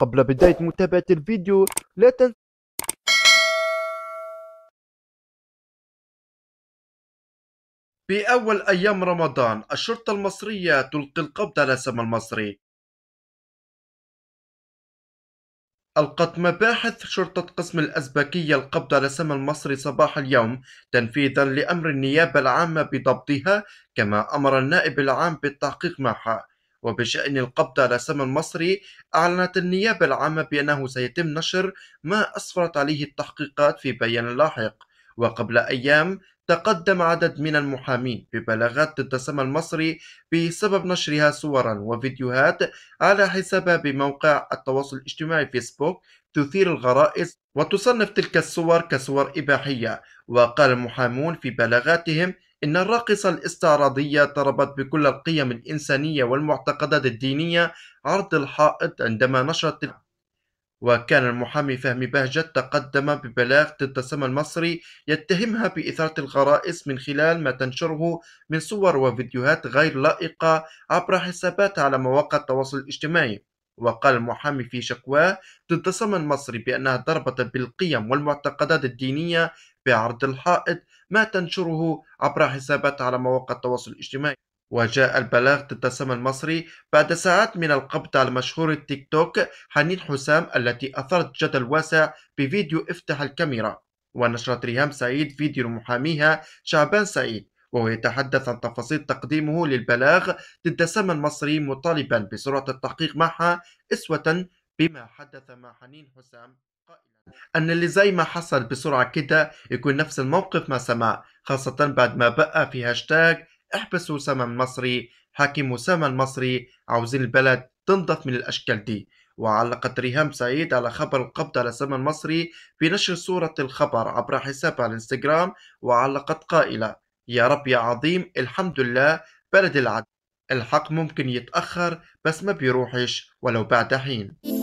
قبل بداية متابعة الفيديو لا تنسى في أول أيام رمضان الشرطة المصرية تلقي القبض على سما المصري ألقت مباحث شرطة قسم الأزبكية القبض على سما المصري صباح اليوم تنفيذا لأمر النيابة العامة بضبطها كما أمر النائب العام بالتحقيق معها وبشأن القبض على سمن المصري أعلنت النيابة العامة بأنه سيتم نشر ما أسفرت عليه التحقيقات في بيان لاحق وقبل أيام تقدم عدد من المحامين ببلاغات ضد سما المصري بسبب نشرها صورا وفيديوهات على حسابها بموقع التواصل الاجتماعي فيسبوك تثير الغرائز وتصنف تلك الصور كصور إباحية وقال المحامون في بلاغاتهم إن الراقصة الاستعراضية طربت بكل القيم الإنسانية والمعتقدات الدينية عرض الحائط عندما نشرت وكان المحامي فهمي بهجت تقدم ببلاغ ضد السما المصري يتهمها بإثارة الغرائز من خلال ما تنشره من صور وفيديوهات غير لائقة عبر حساباتها على مواقع التواصل الاجتماعي وقال المحامي في شكواه ضد السما المصري بأنها ضربت بالقيم والمعتقدات الدينية بعرض الحائط ما تنشره عبر حساباتها على مواقع التواصل الاجتماعي وجاء البلاغ ضد سما المصري بعد ساعات من القبض على مشهور التيك توك حنين حسام التي أثارت جدل واسع بفيديو افتح الكاميرا ونشرت ريهام سعيد فيديو محاميها شعبان سعيد وهو يتحدث عن تفاصيل تقديمه للبلاغ ضد سما المصري مطالبا بسرعة التحقيق معها إسوة بما حدث مع حنين حسام أن اللي زي ما حصل بسرعة كده يكون نفس الموقف ما سمع خاصة بعد ما بقى في هاشتاج احبسوا أسامة المصري حاكم أسامة المصري عاوزين البلد تنضف من الأشكال دي وعلقت ريهام سعيد على خبر القبض على سما المصري بنشر صورة الخبر عبر حسابها على الانستغرام وعلقت قائلة يا رب يا عظيم الحمد لله بلد العدل الحق ممكن يتأخر بس ما بيروحش ولو بعد حين